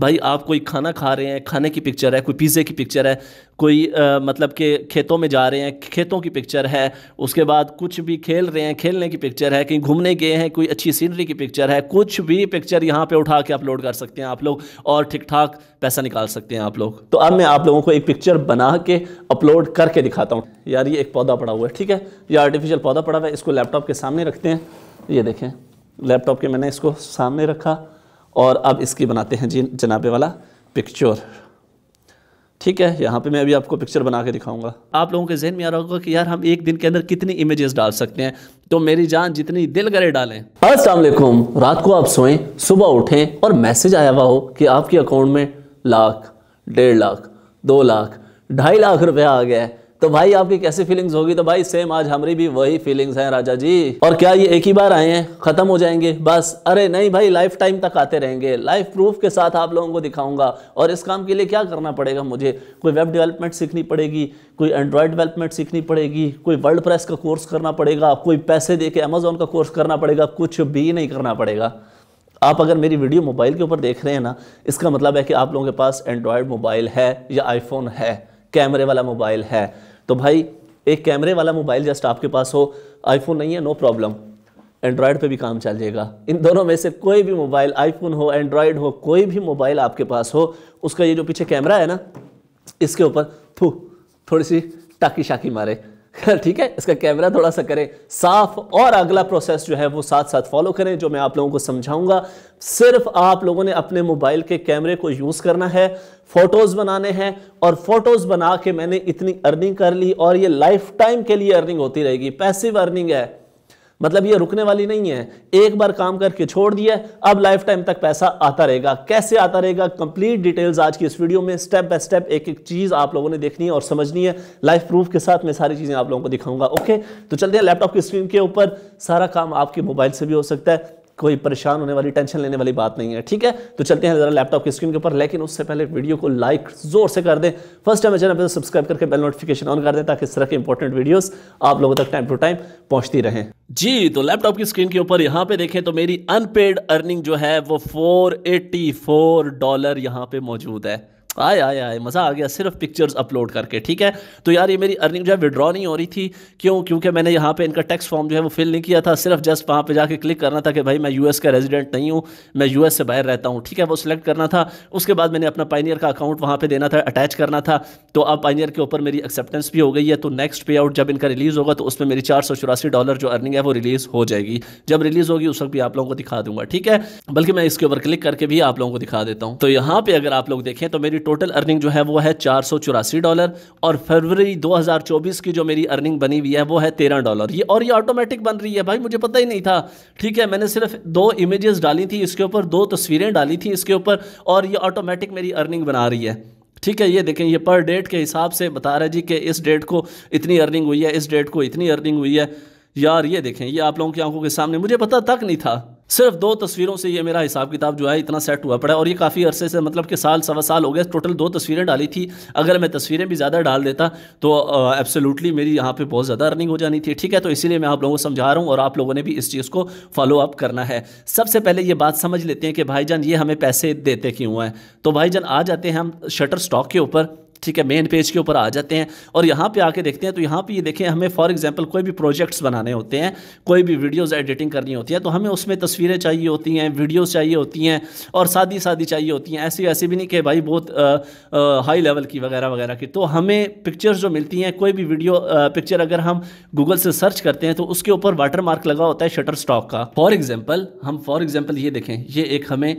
भाई आप कोई खाना खा रहे हैं खाने की पिक्चर है कोई पिज़्ज़े की पिक्चर है कोई आ, मतलब के खेतों में जा रहे हैं खेतों की पिक्चर है उसके बाद कुछ भी खेल रहे हैं खेलने की पिक्चर है कहीं घूमने गए हैं कोई अच्छी सीनरी की पिक्चर है कुछ भी पिक्चर यहाँ पर उठा के अपलोड कर सकते हैं आप लोग और ठीक ठाक पैसा निकाल सकते हैं आप लोग तो अब मैं आप लोगों को एक पिक्चर बना के अपलोड करके दिखाता हूँ यार ये एक पौधा पड़ा हुआ है ठीक है ये आर्टिफिशियल पौधा पड़ा हुआ है इसको लैपटॉप के सामने रखते हैं ये देखें लैपटॉप के मैंने इसको सामने रखा और अब इसकी बनाते हैं जी जनाबे वाला पिक्चर ठीक है यहाँ पे मैं अभी आपको पिक्चर बना के दिखाऊंगा आप लोगों के जहन में आ रहा होगा कि यार हम एक दिन के अंदर कितनी इमेजेस डाल सकते हैं तो मेरी जान जितनी दिल करे डालें असलम रात को आप सोएं सुबह उठें और मैसेज आया हुआ हो कि आपके अकाउंट में लाख डेढ़ लाख दो लाख ढाई लाख रुपया आ गया है तो भाई आपकी कैसी फीलिंग्स होगी तो भाई सेम आज हमारी भी वही फीलिंग्स हैं राजा जी और क्या ये एक ही बार आए हैं खत्म हो जाएंगे बस अरे नहीं भाई लाइफ टाइम तक आते रहेंगे लाइफ प्रूफ के साथ आप लोगों को दिखाऊंगा और इस काम के लिए क्या करना पड़ेगा मुझे कोई वेब डेवलपमेंट सीखनी पड़ेगी कोई एंड्रॉयड डेवलपमेंट सीखनी पड़ेगी कोई वर्ल्ड प्रेस का कोर्स करना पड़ेगा कोई पैसे दे के अमेजोन का कोर्स करना पड़ेगा कुछ भी नहीं करना पड़ेगा आप अगर मेरी वीडियो मोबाइल के ऊपर देख रहे हैं ना इसका मतलब है कि आप लोगों के पास एंड्रॉयड मोबाइल है या आईफोन है कैमरे वाला मोबाइल है तो भाई एक कैमरे वाला मोबाइल जस्ट आपके पास हो आईफोन नहीं है नो प्रॉब्लम एंड्रॉयड पे भी काम चल जाएगा इन दोनों में से कोई भी मोबाइल आईफोन हो एंड्रॉयड हो कोई भी मोबाइल आपके पास हो उसका ये जो पीछे कैमरा है ना इसके ऊपर थू थोड़ी सी टाकी शाकी मारे ठीक है इसका कैमरा थोड़ा सा करें साफ और अगला प्रोसेस जो है वो साथ साथ फॉलो करें जो मैं आप लोगों को समझाऊंगा सिर्फ आप लोगों ने अपने मोबाइल के कैमरे को यूज़ करना है फोटोज़ बनाने हैं और फोटोज़ बना के मैंने इतनी अर्निंग कर ली और ये लाइफ टाइम के लिए अर्निंग होती रहेगी पैसिव अर्निंग है मतलब ये रुकने वाली नहीं है एक बार काम करके छोड़ दिया अब लाइफ टाइम तक पैसा आता रहेगा कैसे आता रहेगा कंप्लीट डिटेल्स आज की इस वीडियो में स्टेप बाय स्टेप एक एक चीज़ आप लोगों ने देखनी है और समझनी है लाइफ प्रूफ के साथ मैं सारी चीज़ें आप लोगों को दिखाऊंगा ओके तो चलते हैं लैपटॉप की स्क्रीन के ऊपर सारा काम आपके मोबाइल से भी हो सकता है कोई परेशान होने वाली टेंशन लेने वाली बात नहीं है ठीक है तो चलते हैं ज़रा लैपटॉप की स्क्रीन के ऊपर लेकिन उससे पहले वीडियो को लाइक जोर से कर दें फर्स्ट टाइम चैनल पर सब्सक्राइब करके बेल नोटिफिकेशन ऑन कर दें ताकि इस तरह के इंपॉर्टेंट वीडियोस आप लोगों तक टाइम टू टाइम पहुंचती रहें जी तो लैपटॉप की स्क्रीन के ऊपर यहाँ पे देखें तो मेरी अनपेड अर्निंग जो है वो फोर डॉलर यहाँ पे मौजूद है आए आए आए मज़ा आ गया सिर्फ पिक्चर्स अपलोड करके ठीक है तो यार ये मेरी अर्निंग जो है विड्रॉ नहीं हो रही थी क्यों क्योंकि मैंने यहाँ पे इनका टैक्स फॉर्म जो है वो फिल नहीं किया था सिर्फ जस्ट वहाँ पे जाके क्लिक करना था कि भाई मैं यूएस का रेजिडेंट नहीं हूँ मैं यूएस से बाहर रहता हूँ ठीक है वो सिलेक्ट करना था उसके बाद मैंने अपना पाइनियर का अकाउंट वहाँ पर देना था अटैच करना था तो अब पाइनियर के ऊपर मेरी एक्सेप्टेंस भी हो गई है तो नेक्स्ट पे आउट जब इनका रिलीज़ होगा तो उसमें मेरी चार डॉलर जो अर्निंग है वो रिलीज़ हो जाएगी जब रिलीज़ होगी उस वक्त भी आप लोगों को दिखा दूंगा ठीक है बल्कि मैं इसके ऊपर क्लिक करके भी आप लोगों को दिखा देता हूँ तो यहाँ पे अगर आप लोग देखें तो मेरी टोटल अर्निंग जो है वो है चार डॉलर और फरवरी 2024 की जो मेरी अर्निंग बनी हुई है वो है तेरह डॉलर ये और ये ऑटोमेटिक बन रही है भाई मुझे पता ही नहीं था ठीक है मैंने सिर्फ दो इमेजेस डाली थी इसके ऊपर दो तस्वीरें डाली थी इसके ऊपर और ये ऑटोमेटिक मेरी अर्निंग बना रही है ठीक है ये देखें ये पर डेट के हिसाब से बता रहा है जी कि इस डेट को इतनी अर्निंग हुई है इस डेट को इतनी अर्निंग हुई है यार ये देखें ये आप लोगों की आंखों के सामने मुझे पता तक नहीं था सिर्फ दो तस्वीरों से ये मेरा हिसाब किताब जो है इतना सेट हुआ पड़ा और ये काफ़ी अरसे से मतलब कि साल सवा साल हो गया टोटल दो तस्वीरें डाली थी अगर मैं तस्वीरें भी ज़्यादा डाल देता तो एब्सोल्युटली मेरी यहाँ पे बहुत ज़्यादा अर्निंग हो जानी थी ठीक है तो इसीलिए मैं आप लोगों को समझा रहा हूँ और आप लोगों ने भी इस चीज़ को फॉलो अप करना है सबसे पहले ये बात समझ लेते हैं कि भाईजान ये हमें पैसे देते क्यों हैं तो भाईजान आ जाते हैं हम शटर स्टॉक के ऊपर ठीक है मेन पेज के ऊपर आ जाते हैं और यहाँ पे आके देखते हैं तो यहाँ पे ये देखें हमें फॉर एग्जांपल कोई भी प्रोजेक्ट्स बनाने होते हैं कोई भी वीडियोस एडिटिंग करनी होती है तो हमें उसमें तस्वीरें चाहिए होती हैं वीडियोस चाहिए होती हैं और शादी शादी चाहिए होती हैं ऐसी ऐसी भी नहीं कि भाई बहुत हाई लेवल की वगैरह वगैरह की तो हमें पिक्चर्स जो मिलती हैं कोई भी वीडियो पिक्चर अगर हम गूगल से सर्च करते हैं तो उसके ऊपर वाटर मार्क लगा होता है शटर स्टॉक का फॉर एग्ज़ाम्पल हम फॉर एग्ज़ाम्पल ये देखें ये एक हमें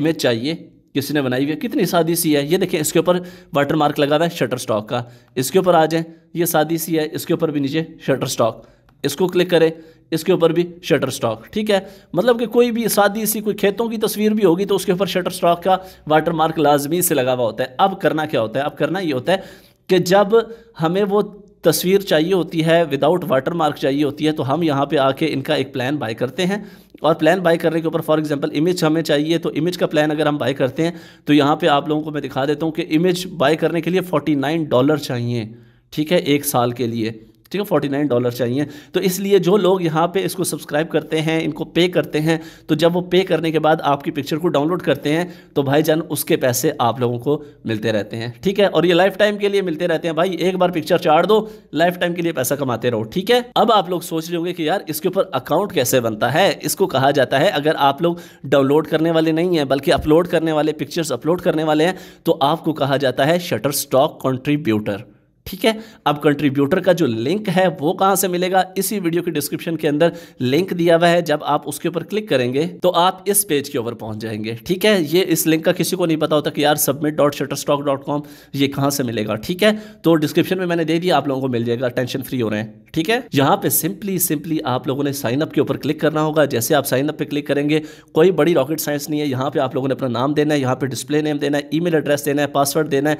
इमेज चाहिए किसी ने बनाई हुई है कितनी सादी सी है ये देखें इसके ऊपर वाटर मार्क लगा हुआ है शटर स्टॉक का इसके ऊपर आ जाएँ ये सादी सी है इसके ऊपर भी नीचे शटर स्टॉक इसको क्लिक करें इसके ऊपर भी शटर स्टॉक ठीक है मतलब कि कोई भी सादी सी कोई खेतों की तस्वीर भी होगी तो उसके ऊपर शटर स्टॉक का वाटर मार्क लाजमी से लगा हुआ होता है अब करना क्या होता है अब करना ये होता है कि जब हमें वो तस्वीर चाहिए होती है विदाउट वाटर मार्क चाहिए होती है तो हम यहाँ पे आके इनका एक प्लान बाय करते हैं और प्लान बाय करने के ऊपर फॉर एग्जांपल इमेज हमें चाहिए तो इमेज का प्लान अगर हम बाय करते हैं तो यहाँ पे आप लोगों को मैं दिखा देता हूँ कि इमेज बाय करने के लिए 49 डॉलर चाहिए ठीक है एक साल के लिए ठीक है फोर्टी नाइन डॉलर चाहिए तो इसलिए जो लोग यहाँ पे इसको सब्सक्राइब करते हैं इनको पे करते हैं तो जब वो पे करने के बाद आपकी पिक्चर को डाउनलोड करते हैं तो भाई जान उसके पैसे आप लोगों को मिलते रहते हैं ठीक है और ये लाइफ टाइम के लिए मिलते रहते हैं भाई एक बार पिक्चर चाड़ दो लाइफ टाइम के लिए पैसा कमाते रहो ठीक है अब आप लोग सोच रहे होंगे कि यार इसके ऊपर अकाउंट कैसे बनता है इसको कहा जाता है अगर आप लोग डाउनलोड करने वाले नहीं हैं बल्कि अपलोड करने वाले पिक्चर्स अपलोड करने वाले हैं तो आपको कहा जाता है शटर स्टॉक कॉन्ट्रीब्यूटर ठीक है अब कंट्रीब्यूटर का जो लिंक है वो कहां से मिलेगा इसी वीडियो के डिस्क्रिप्शन के अंदर लिंक दिया हुआ है जब आप उसके ऊपर क्लिक करेंगे तो आप इस पेज के ऊपर पहुंच जाएंगे ठीक है ये इस लिंक का किसी को नहीं पता होता कि यार submit dot Shutterstock dot com ये कहां से मिलेगा ठीक है तो डिस्क्रिप्शन में मैंने दे दिया आप लोगों को मिल जाएगा टेंशन फ्री हो रहे हैं ठीक है यहाँ पे सिंपली सिंपली आप लोगों ने साइन अप के ऊपर क्लिक करना होगा जैसे आप साइन अप पर क्लिक करेंगे कोई बड़ी रॉकेट साइंस नहीं है यहां पर आप लोगों ने अपना नाम देना है यहां पर डिस्प्ले नेम देना है ई एड्रेस देना है पासवर्ड देना है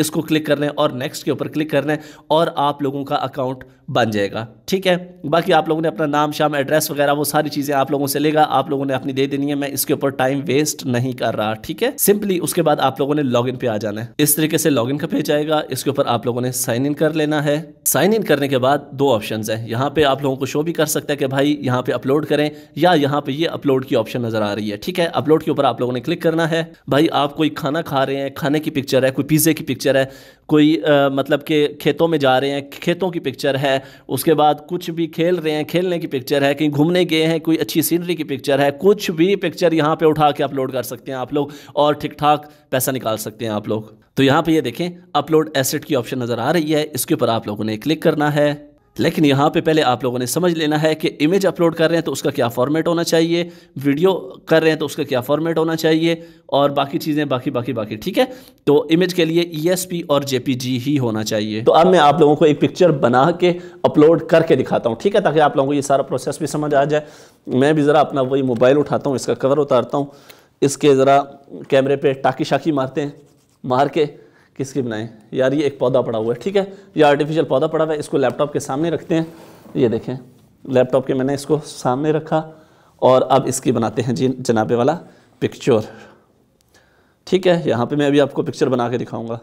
इसको क्लिक कर लें और नेक्स्ट के ऊपर क्लिक कर लें और आप लोगों का अकाउंट बन जाएगा ठीक है बाकी आप लोगों ने अपना नाम शाम एड्रेस वगैरह वो सारी चीज़ें आप लोगों से लेगा आप लोगों ने अपनी दे देनी है मैं इसके ऊपर टाइम वेस्ट नहीं कर रहा ठीक है सिंपली उसके बाद आप लोगों ने लॉग पे आ जाना है इस तरीके से लॉगिन का पेज आएगा इसके ऊपर आप लोगों ने साइन इन कर लेना है साइन इन करने के बाद दो ऑप्शन है यहाँ पे आप लोगों को शो भी कर सकता है कि भाई यहाँ पे अपलोड करें या यहाँ पे ये अपलोड की ऑप्शन नजर आ रही है ठीक है अपलोड के ऊपर आप लोगों ने क्लिक करना है भाई आप कोई खाना खा रहे हैं खाने की पिक्चर है कोई पिज्जे की पिक्चर पिक्चर है कोई आ, मतलब के खेतों में जा रहे हैं खेतों की पिक्चर है उसके बाद कुछ भी खेल रहे हैं खेलने की पिक्चर है कहीं घूमने गए हैं कोई अच्छी सीनरी की पिक्चर है कुछ भी पिक्चर यहाँ पे उठा के अपलोड कर सकते हैं आप लोग और ठीक ठाक पैसा निकाल सकते हैं आप लोग तो यहाँ पे ये यह देखें अपलोड एसेट की ऑप्शन नज़र आ रही है इसके ऊपर आप लोगों ने क्लिक करना है लेकिन यहाँ पे पहले आप लोगों ने समझ लेना है कि इमेज अपलोड कर रहे हैं तो उसका क्या फॉर्मेट होना चाहिए वीडियो कर रहे हैं तो उसका क्या फॉर्मेट होना चाहिए और बाकी चीज़ें बाकी बाकी बाकी ठीक है तो इमेज के लिए ई और जे ही होना चाहिए तो अब मैं आप लोगों को एक पिक्चर बना के अपलोड करके दिखाता हूँ ठीक है ताकि आप लोगों को ये सारा प्रोसेस भी समझ आ जाए मैं भी ज़रा अपना वही मोबाइल उठाता हूँ इसका कवर उतारता हूँ इसके ज़रा कैमरे पर टाकी शाकी मारते हैं मार के किसकी बनाएं यार ये एक पौधा पड़ा हुआ है ठीक है ये आर्टिफिशियल पौधा पड़ा हुआ है इसको लैपटॉप के सामने रखते हैं ये देखें लैपटॉप के मैंने इसको सामने रखा और अब इसकी बनाते हैं जी जनाबे वाला पिक्चर ठीक है यहाँ पे मैं अभी आपको पिक्चर बना के दिखाऊंगा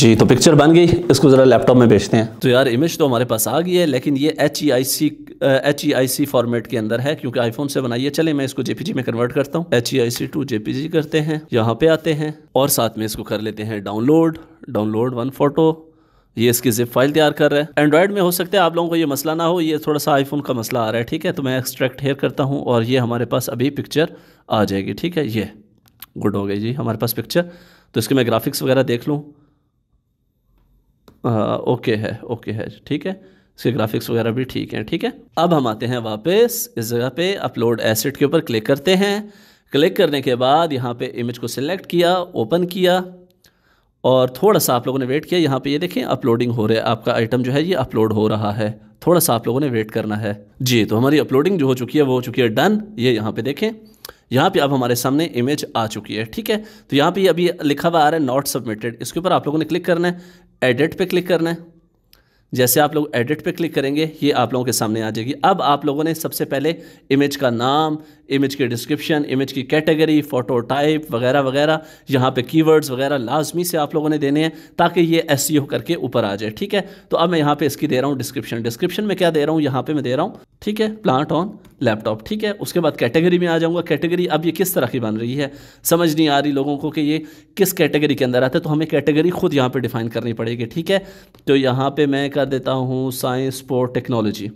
जी तो पिक्चर बन गई इसको ज़रा लैपटॉप में भेजते हैं तो यार इमेज तो हमारे पास आ गई है लेकिन ये H E I C H E I C format के अंदर है क्योंकि आईफोन से बनाइए चले मैं इसको जेपीजी में कन्वर्ट करता हूँ H E I C to JPG करते हैं यहाँ पे आते हैं और साथ में इसको कर लेते हैं डाउनलोड डाउनलोड वन फोटो ये इसकी जिप फाइल तैयार कर रहा है एंड्रॉयड में हो सकता है आप लोगों को ये मसला ना हो ये थोड़ा सा आईफोन का मसला आ रहा है ठीक है तो मैं एक्सट्रैक्ट हेयर करता हूँ और ये हमारे पास अभी पिक्चर आ जाएगी ठीक है ये गुड हो गई जी हमारे पास पिक्चर तो इसके मैं ग्राफिक्स वगैरह देख लूँ हाँ, ओके है ओके है ठीक है इसके ग्राफिक्स वगैरह भी ठीक हैं ठीक है अब हम आते हैं वापस इस जगह पे अपलोड एसेट के ऊपर क्लिक करते हैं क्लिक करने के बाद यहाँ पे इमेज को सिलेक्ट किया ओपन किया और थोड़ा सा आप लोगों ने वेट किया यहाँ पे ये देखें अपलोडिंग हो रहा है आपका आइटम जो है ये अपलोड हो रहा है थोड़ा सा आप लोगों ने वेट करना है जी तो हमारी अपलोडिंग जो हो चुकी है वो हो चुकी है डन ये यहाँ पे देखें यहाँ पे अब हमारे सामने इमेज आ चुकी है ठीक है तो यहाँ पे अभी लिखा हुआ आ रहा है नॉट सबमिटेड इसके ऊपर आप लोगों ने क्लिक करना है एडिट पे क्लिक करना है जैसे आप लोग एडिट पे क्लिक करेंगे ये आप लोगों के सामने आ जाएगी अब आप लोगों ने सबसे पहले इमेज का नाम इमेज के डिस्क्रिप्शन इमेज की कैटेगरी फ़ोटो टाइप वगैरह वगैरह यहाँ पे कीवर्ड्स वगैरह लाजमी से आप लोगों ने देने हैं ताकि ये एस e करके ऊपर आ जाए ठीक है तो अब मैं यहाँ पे इसकी दे रहा हूँ डिस्क्रिप्शन डिस्क्रिप्शन में क्या दे रहा हूँ यहाँ पे मैं दे रहा हूँ ठीक है प्लांट ऑन लैपटॉप ठीक है उसके बाद कैटेगरी में आ जाऊँगा कैटेगरी अब ये किस तरह की बन रही है समझ नहीं आ रही लोगों को कि ये किस कैटेगरी के अंदर आता है तो हमें कैटेगरी खुद यहाँ पर डिफाइन करनी पड़ेगी ठीक है तो यहाँ पर मैं कर देता हूँ साइंस स्पोर्ट टेक्नोलॉजी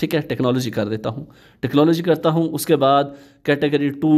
ठीक है टेक्नोलॉजी कर देता हूँ टेक्नोलॉजी करता हूँ उसके बाद कैटेगरी टू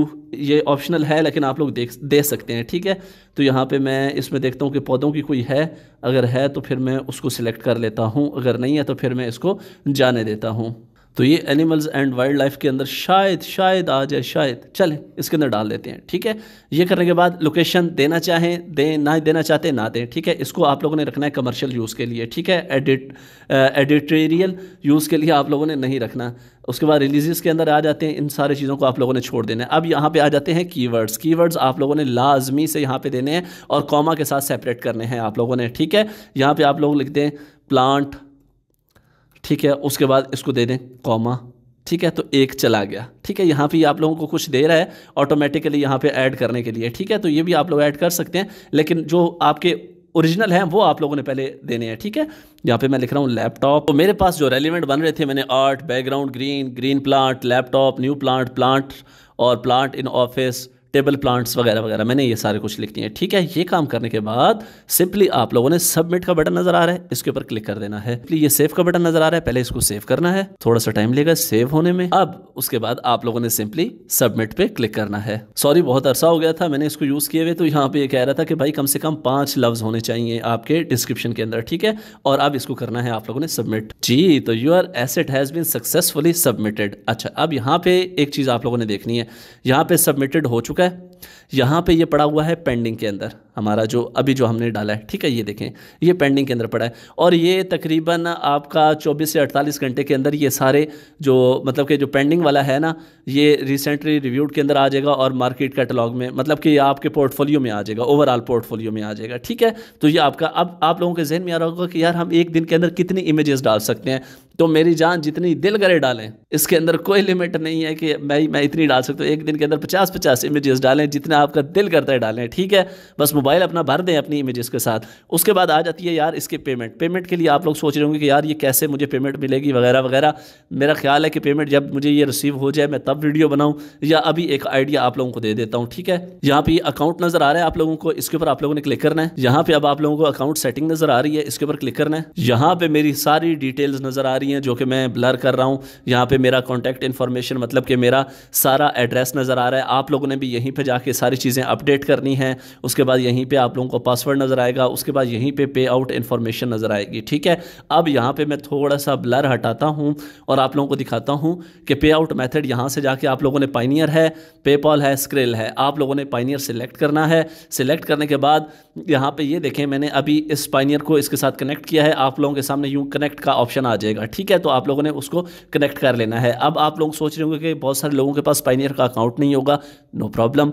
ये ऑप्शनल है लेकिन आप लोग देख दे सकते हैं ठीक है तो यहाँ पे मैं इसमें देखता हूँ कि पौधों की कोई है अगर है तो फिर मैं उसको सिलेक्ट कर लेता हूँ अगर नहीं है तो फिर मैं इसको जाने देता हूँ तो ये एनिमल्स एंड वाइल्ड लाइफ के अंदर शायद शायद आ जाए शायद चले इसके अंदर डाल देते हैं ठीक है ये करने के बाद लोकेशन देना चाहें दें ना देना चाहते ना दें ठीक है इसको आप लोगों ने रखना है कमर्शियल यूज़ के लिए ठीक है एडिट एडिटोरियल यूज़ के लिए आप लोगों ने नहीं रखना उसके बाद रिलीजियस के अंदर आ जाते हैं इन सारी चीज़ों को आप लोगों ने छोड़ देना है अब यहाँ पे आ जाते हैं कीवर्ड्स कीवर्ड्स आप लोगों ने लाजमी से यहाँ पे देने हैं और कॉमा के साथ सेपरेट करने हैं आप लोगों ने ठीक है यहाँ पे आप लोग लिखते हैं प्लांट ठीक है उसके बाद इसको दे दें कॉमा ठीक है तो एक चला गया ठीक है यहाँ पे आप लोगों को कुछ दे रहा है ऑटोमेटिकली यहाँ पे ऐड करने के लिए ठीक है तो ये भी आप लोग ऐड कर सकते हैं लेकिन जो आपके ओरिजिनल हैं वो आप लोगों ने पहले देने हैं ठीक है यहाँ पे मैं लिख रहा हूँ लैपटॉप तो मेरे पास जो रेलिवेंट बन रहे थे मैंने art background green green plant laptop new plant plant और plant in office table plants वगैरह वगैरह मैंने ये सारे कुछ लिख दिए हैं ठीक है ये काम करने के बाद सिंपली आप लोगों ने सबमिट का बटन नजर आ रहा है इसके ऊपर क्लिक कर देना है ये सेव का बटन नजर आ रहा है पहले इसको सेव करना है थोड़ा सा टाइम लेगा सेव होने में अब उसके बाद आप लोगों ने सिंपली सबमिट पे क्लिक करना है सॉरी बहुत अरसा हो गया था मैंने इसको यूज किए हुए तो यहाँ पे ये कह रहा था कि भाई कम से कम पांच लफ्ज होने चाहिए आपके डिस्क्रिप्शन के अंदर ठीक है और अब इसको करना है आप लोगों ने सबमिट जी तो your asset has been successfully submitted अच्छा अब यहाँ पे एक चीज आप लोगों ने देखनी है यहाँ पे सबमिटेड हो चुका Kropkę. यहाँ पे ये पड़ा हुआ है पेंडिंग के अंदर हमारा जो अभी जो हमने डाला है ठीक है ये देखें ये पेंडिंग के अंदर पड़ा है और ये तकरीबन आपका 24 से 48 घंटे के अंदर ये सारे जो मतलब के जो पेंडिंग वाला है ना ये रिसेंटली रिव्यूड के अंदर आ जाएगा और मार्केट कैटलॉग में मतलब कि आपके पोर्टफोलियो में आ जाएगा ओवरऑल पोर्टफोलियो में आ जाएगा ठीक है तो ये आपका अब आप लोगों के जहन में आ रहा होगा कि यार हम एक दिन के अंदर कितनी इमेजेस डाल सकते हैं तो मेरी जान जितनी दिल करे डालें इसके अंदर कोई लिमिट नहीं है कि मैं मैं इतनी डाल सकता हूँ एक दिन के अंदर पचास पचास इमेजेस डालें जितना आपका दिल करता है डालें ठीक है बस मोबाइल अपना भर दें अपनी इमेजेस के साथ उसके बाद आ जाती है यार इसके पेमेंट पेमेंट के लिए आप लोग सोच रहे होंगे कि यार ये कैसे मुझे पेमेंट मिलेगी वगैरह वगैरह मेरा ख्याल है कि पेमेंट जब मुझे ये रिसीव हो जाए मैं तब वीडियो बनाऊँ या अभी एक आइडिया आप लोगों को दे देता हूँ ठीक है यहाँ पर अकाउंट नज़र आ रहा है आप लोगों को इसके ऊपर आप लोगों ने क्लिक करना है यहाँ पे अब आप लोगों को अकाउंट सेटिंग नज़र आ रही है इसके ऊपर क्लिक करना है यहाँ पे मेरी सारी डिटेल्स नज़र आ रही हैं जो कि मैं ब्लर कर रहा हूँ यहाँ पे मेरा कॉन्टैक्ट इन्फॉर्मेशन मतलब कि मेरा सारा एड्रेस नज़र आ रहा है आप लोगों ने भी यहीं पर जाकर के सारी चीज़ें अपडेट करनी है उसके बाद यहीं पर आप लोगों को पासवर्ड नज़र आएगा उसके बाद यहीं पर पे, पे आउट इन्फॉर्मेशन नज़र आएगी ठीक है अब यहाँ पर मैं थोड़ा सा ब्लर हटाता हूँ और आप लोगों को दिखाता हूँ कि पे आउट मैथड यहाँ से जाके आप लोगों ने पाइनियर है पेपॉल है स्क्रेल है आप लोगों ने पाइनियर सेलेक्ट करना है सिलेक्ट करने के बाद यहाँ पर ये देखें मैंने अभी इस पाइनियर को इसके साथ कनेक्ट किया है आप लोगों के सामने यूँ कनेक्ट का ऑप्शन आ जाएगा ठीक है तो आप लोगों ने उसको कनेक्ट कर लेना है अब आप लोग सोच रहे होंगे कि बहुत सारे लोगों के पास पाइनियर का अकाउंट नहीं होगा नो प्रॉब्लम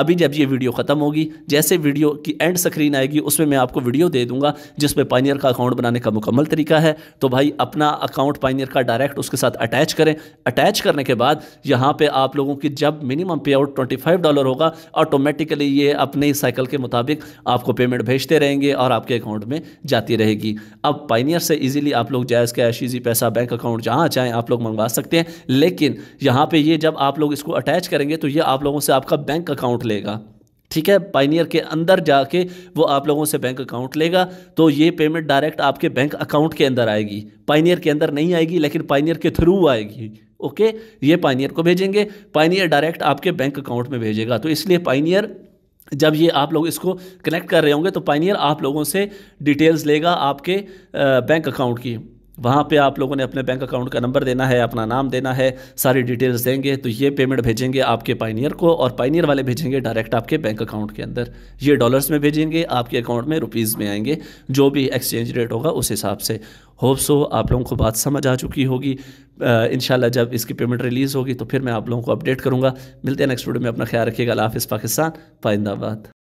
अभी जब ये वीडियो ख़त्म होगी जैसे वीडियो की एंड स्क्रीन आएगी उसमें मैं आपको वीडियो दे दूंगा जिसमें पाइनियर का अकाउंट बनाने का मुकम्मल तरीका है तो भाई अपना अकाउंट पाइनियर का डायरेक्ट उसके साथ अटैच करें अटैच करने के बाद यहाँ पर आप लोगों की जब minimum pay out twenty dollar होगा ऑटोमेटिकली ये अपने साइकिल के मुताबिक आपको पेमेंट भेजते रहेंगे और आपके अकाउंट में जाती रहेगी अब पाइनियर से ईजिली आप लोग जायज़ कैश ईजी पैसा बैंक अकाउंट जहाँ चाहें आप लोग मंगवा सकते हैं लेकिन यहाँ पर ये जब आप लोग इसको अटैच करेंगे तो ये आप लोगों से आपका बैंक अकाउंट लेगा ठीक है पाइनियर के अंदर जाके वो आप लोगों से बैंक अकाउंट लेगा तो ये पेमेंट डायरेक्ट आपके बैंक अकाउंट के अंदर आएगी पाइनियर के अंदर नहीं आएगी लेकिन पाइनियर के थ्रू आएगी ओके ये पाइनियर को भेजेंगे पाइनियर डायरेक्ट आपके बैंक अकाउंट में भेजेगा तो इसलिए पाइनियर जब ये आप लोग इसको कनेक्ट कर रहे होंगे तो पाइनियर आप लोगों से डिटेल्स लेगा आपके बैंक अकाउंट की वहाँ पे आप लोगों ने अपने बैंक अकाउंट का नंबर देना है अपना नाम देना है सारी डिटेल्स देंगे तो ये पेमेंट भेजेंगे आपके पाइनियर को और पाइनियर वाले भेजेंगे डायरेक्ट आपके बैंक अकाउंट के अंदर ये डॉलर्स में भेजेंगे आपके अकाउंट में रुपीज़ में आएंगे जो भी एक्सचेंज रेट होगा उस हिसाब से होप सो आप लोगों को बात समझ आ चुकी होगी इन जब इसकी पेमेंट रिलीज़ होगी तो फिर मैं आप लोगों को अपडेट करूँगा मिलते हैं नेक्स्ट वीडियो में अपना ख्याल रखिएगा हाफिज़ पाकिस्तान फाइंदाबाद